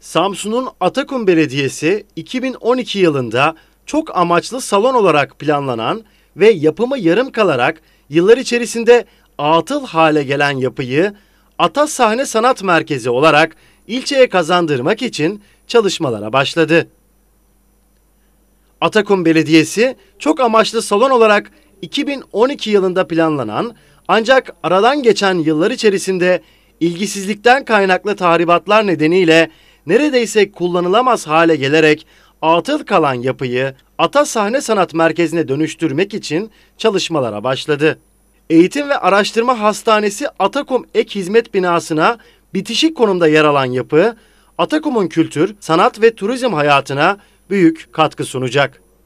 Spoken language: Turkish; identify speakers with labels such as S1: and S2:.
S1: Samsun'un Atakum Belediyesi 2012 yılında çok amaçlı salon olarak planlanan ve yapımı yarım kalarak yıllar içerisinde atıl hale gelen yapıyı Ata Sahne Sanat Merkezi olarak ilçeye kazandırmak için çalışmalara başladı. Atakum Belediyesi çok amaçlı salon olarak 2012 yılında planlanan ancak aradan geçen yıllar içerisinde ilgisizlikten kaynaklı tahribatlar nedeniyle neredeyse kullanılamaz hale gelerek atıl kalan yapıyı Ata Sahne Sanat Merkezi'ne dönüştürmek için çalışmalara başladı. Eğitim ve Araştırma Hastanesi Atakum Ek Hizmet Binası'na bitişik konumda yer alan yapı, Atakum'un kültür, sanat ve turizm hayatına büyük katkı sunacak.